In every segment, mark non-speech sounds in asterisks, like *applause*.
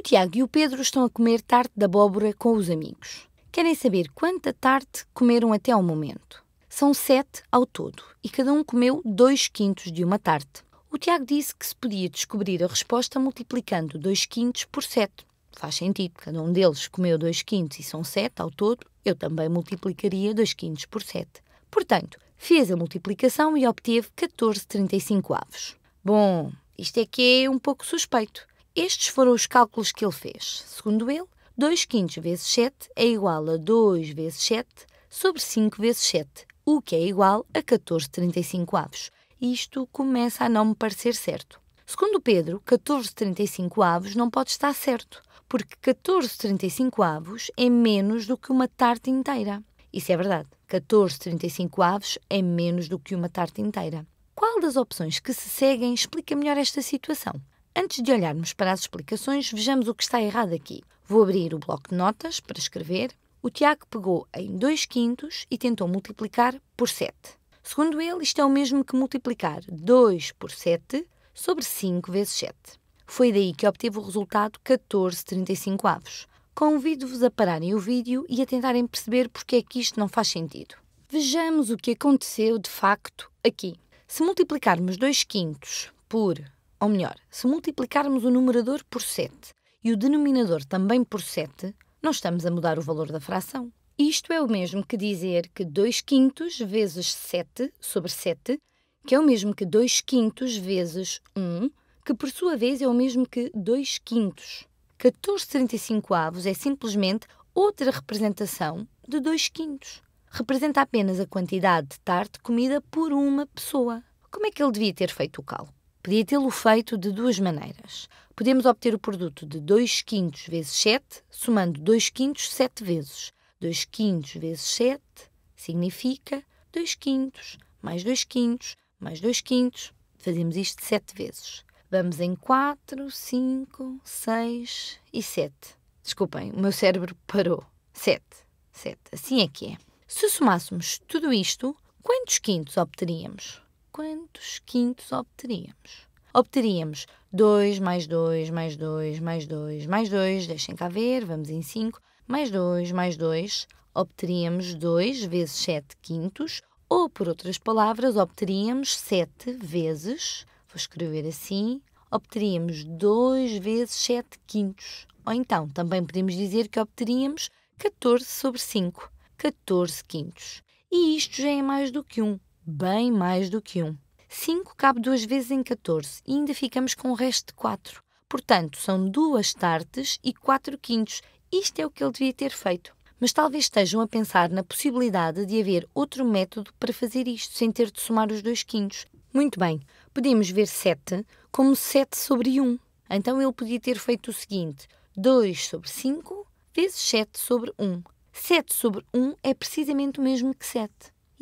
O Tiago e o Pedro estão a comer tarte de abóbora com os amigos. Querem saber quanta tarte comeram até ao momento. São sete ao todo e cada um comeu dois quintos de uma tarte. O Tiago disse que se podia descobrir a resposta multiplicando dois quintos por sete. Faz sentido, cada um deles comeu dois quintos e são sete ao todo, eu também multiplicaria dois quintos por sete. Portanto, fez a multiplicação e obteve 14,35 avos. Bom, isto é que é um pouco suspeito. Estes foram os cálculos que ele fez. Segundo ele, 2 quintos vezes 7 é igual a 2 vezes 7 sobre 5 vezes 7, o que é igual a 14,35 avos. Isto começa a não me parecer certo. Segundo Pedro, 14,35 avos não pode estar certo, porque 14,35 avos é menos do que uma tarta inteira. Isso é verdade. 14,35 avos é menos do que uma tarta inteira. Qual das opções que se seguem explica melhor esta situação? Antes de olharmos para as explicações, vejamos o que está errado aqui. Vou abrir o bloco de notas para escrever. O Tiago pegou em 2 quintos e tentou multiplicar por 7. Segundo ele, isto é o mesmo que multiplicar 2 por 7 sobre 5 vezes 7. Foi daí que obteve o resultado 14,35 avos. Convido-vos a pararem o vídeo e a tentarem perceber porque é que isto não faz sentido. Vejamos o que aconteceu de facto aqui. Se multiplicarmos 2 quintos por ou melhor, se multiplicarmos o numerador por 7 e o denominador também por 7, não estamos a mudar o valor da fração. Isto é o mesmo que dizer que 2 quintos vezes 7 sobre 7, que é o mesmo que 2 quintos vezes 1, que por sua vez é o mesmo que 2 quintos. 14,35 avos é simplesmente outra representação de 2 quintos. Representa apenas a quantidade de tarte comida por uma pessoa. Como é que ele devia ter feito o cálculo? Podia tê-lo feito de duas maneiras. Podemos obter o produto de 2 quintos vezes 7, somando 2 quintos 7 vezes. 2 quintos vezes 7 significa 2 quintos, mais 2 quintos, mais 2 quintos. Fazemos isto 7 vezes. Vamos em 4, 5, 6 e 7. Desculpem, o meu cérebro parou. 7, 7. Assim é que é. Se somássemos tudo isto, quantos quintos obteríamos? quantos quintos obteríamos? Obteríamos 2 mais 2 mais 2 mais 2 mais 2, deixem cá ver, vamos em 5, mais 2 mais 2, obteríamos 2 vezes 7 quintos, ou por outras palavras, obteríamos 7 vezes, vou escrever assim, obteríamos 2 vezes 7 quintos. Ou então, também podemos dizer que obteríamos 14 sobre 5, 14 quintos. E isto já é mais do que 1 bem mais do que um. 5 cabe duas vezes em 14 e ainda ficamos com o resto de 4. Portanto, são duas tartes e 4 quintos. Isto é o que ele devia ter feito. Mas talvez estejam a pensar na possibilidade de haver outro método para fazer isto, sem ter de somar os dois quintos. Muito bem, podemos ver 7 como 7 sobre 1. Então ele podia ter feito o seguinte: 2 sobre 5 vezes 7 sobre 1. 7 sobre 1 é precisamente o mesmo que 7.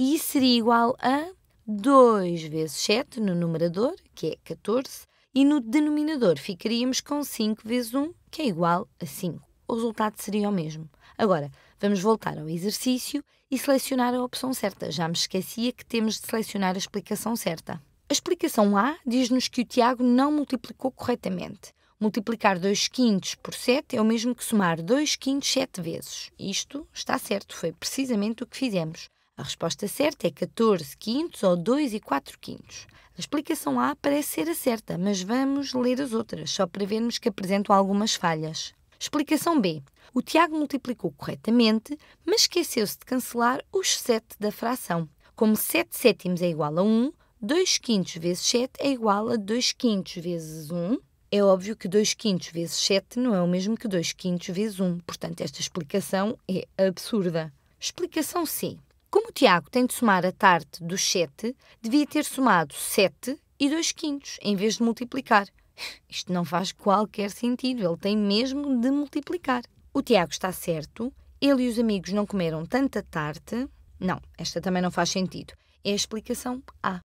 E isso seria igual a 2 vezes 7 no numerador, que é 14, e no denominador ficaríamos com 5 vezes 1, que é igual a 5. O resultado seria o mesmo. Agora, vamos voltar ao exercício e selecionar a opção certa. Já me esquecia é que temos de selecionar a explicação certa. A explicação A diz-nos que o Tiago não multiplicou corretamente. Multiplicar 2 quintos por 7 é o mesmo que somar 2 quintos 7 vezes. Isto está certo, foi precisamente o que fizemos. A resposta certa é 14 quintos ou 2 e 4 quintos. A explicação A parece ser a certa, mas vamos ler as outras, só para vermos que apresentam algumas falhas. Explicação B. O Tiago multiplicou corretamente, mas esqueceu-se de cancelar os 7 da fração. Como 7 sétimos é igual a 1, 2 quintos vezes 7 é igual a 2 quintos vezes 1. É óbvio que 2 quintos vezes 7 não é o mesmo que 2 quintos vezes 1, portanto, esta explicação é absurda. Explicação C. Como o Tiago tem de somar a tarte dos 7, devia ter somado 7 e 2 quintos, em vez de multiplicar. *laughs* Isto não faz qualquer sentido, ele tem mesmo de multiplicar. O Tiago está certo, ele e os amigos não comeram tanta tarte. Não, esta também não faz sentido. É a explicação A.